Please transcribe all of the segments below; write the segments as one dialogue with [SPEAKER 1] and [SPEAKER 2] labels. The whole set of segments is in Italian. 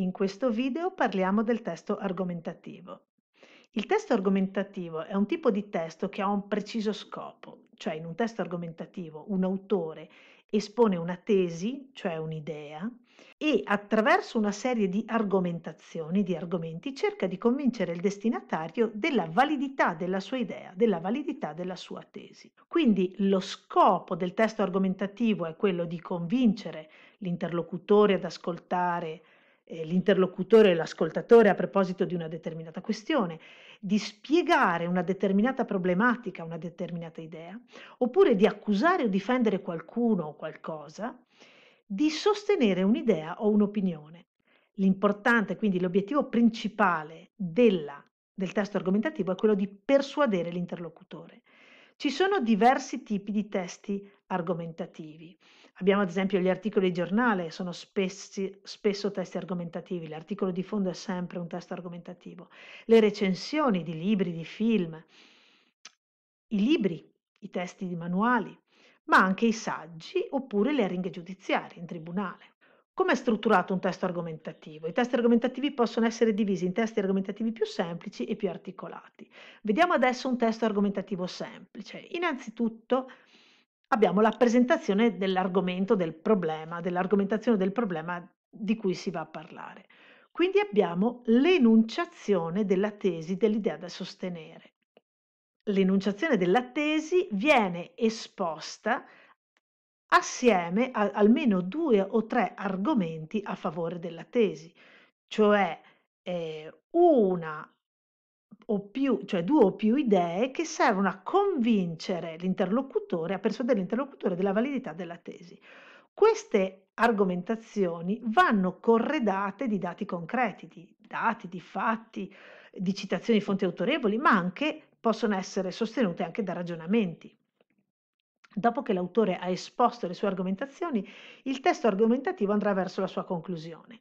[SPEAKER 1] In questo video parliamo del testo argomentativo. Il testo argomentativo è un tipo di testo che ha un preciso scopo, cioè in un testo argomentativo un autore espone una tesi, cioè un'idea, e attraverso una serie di argomentazioni, di argomenti, cerca di convincere il destinatario della validità della sua idea, della validità della sua tesi. Quindi lo scopo del testo argomentativo è quello di convincere l'interlocutore ad ascoltare eh, l'interlocutore e l'ascoltatore a proposito di una determinata questione, di spiegare una determinata problematica, una determinata idea, oppure di accusare o difendere qualcuno o qualcosa, di sostenere un'idea o un'opinione. L'importante, quindi l'obiettivo principale della, del testo argomentativo è quello di persuadere l'interlocutore. Ci sono diversi tipi di testi argomentativi. Abbiamo ad esempio gli articoli di giornale, sono spessi, spesso testi argomentativi, l'articolo di fondo è sempre un testo argomentativo, le recensioni di libri, di film, i libri, i testi di manuali, ma anche i saggi oppure le aringhe giudiziarie in tribunale. Come è strutturato un testo argomentativo? I testi argomentativi possono essere divisi in testi argomentativi più semplici e più articolati. Vediamo adesso un testo argomentativo semplice. Innanzitutto abbiamo la presentazione dell'argomento del problema, dell'argomentazione del problema di cui si va a parlare. Quindi abbiamo l'enunciazione della tesi, dell'idea da sostenere. L'enunciazione della tesi viene esposta assieme a almeno due o tre argomenti a favore della tesi, cioè eh, una o più, cioè due o più idee che servono a convincere l'interlocutore, a persuadere l'interlocutore della validità della tesi. Queste argomentazioni vanno corredate di dati concreti, di dati, di fatti, di citazioni di fonti autorevoli, ma anche possono essere sostenute anche da ragionamenti. Dopo che l'autore ha esposto le sue argomentazioni, il testo argomentativo andrà verso la sua conclusione.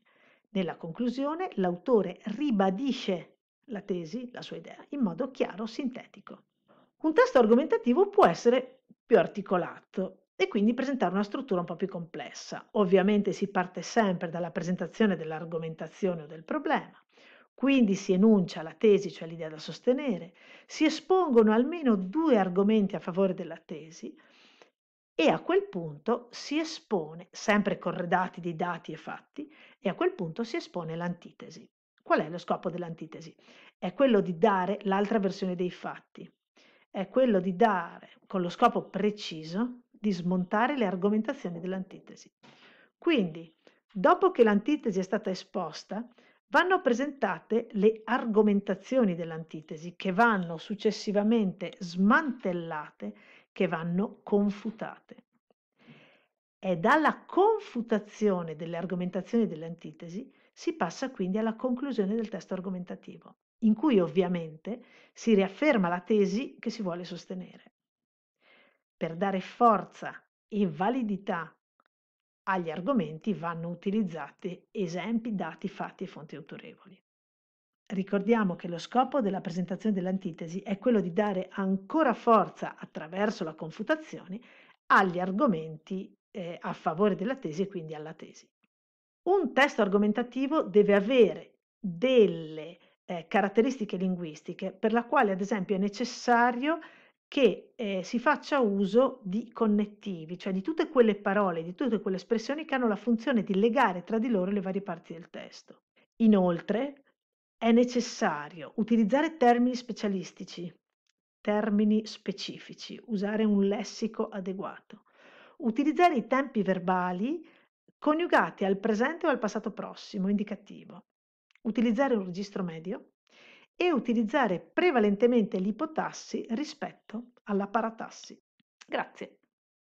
[SPEAKER 1] Nella conclusione l'autore ribadisce la tesi, la sua idea, in modo chiaro, sintetico. Un testo argomentativo può essere più articolato e quindi presentare una struttura un po' più complessa. Ovviamente si parte sempre dalla presentazione dell'argomentazione o del problema. Quindi si enuncia la tesi, cioè l'idea da sostenere, si espongono almeno due argomenti a favore della tesi e a quel punto si espone, sempre corredati di dati e fatti, e a quel punto si espone l'antitesi. Qual è lo scopo dell'antitesi? È quello di dare l'altra versione dei fatti, è quello di dare, con lo scopo preciso, di smontare le argomentazioni dell'antitesi. Quindi, dopo che l'antitesi è stata esposta, vanno presentate le argomentazioni dell'antitesi che vanno successivamente smantellate, che vanno confutate. È dalla confutazione delle argomentazioni dell'antitesi si passa quindi alla conclusione del testo argomentativo, in cui ovviamente si riafferma la tesi che si vuole sostenere. Per dare forza e validità agli argomenti vanno utilizzati esempi, dati, fatti e fonti autorevoli. Ricordiamo che lo scopo della presentazione dell'antitesi è quello di dare ancora forza attraverso la confutazione agli argomenti eh, a favore della tesi e quindi alla tesi. Un testo argomentativo deve avere delle eh, caratteristiche linguistiche per la quale ad esempio è necessario che eh, si faccia uso di connettivi, cioè di tutte quelle parole, di tutte quelle espressioni che hanno la funzione di legare tra di loro le varie parti del testo. Inoltre è necessario utilizzare termini specialistici, termini specifici, usare un lessico adeguato, utilizzare i tempi verbali coniugati al presente o al passato prossimo indicativo, utilizzare un registro medio, e utilizzare prevalentemente l'ipotassi rispetto alla paratassi. Grazie.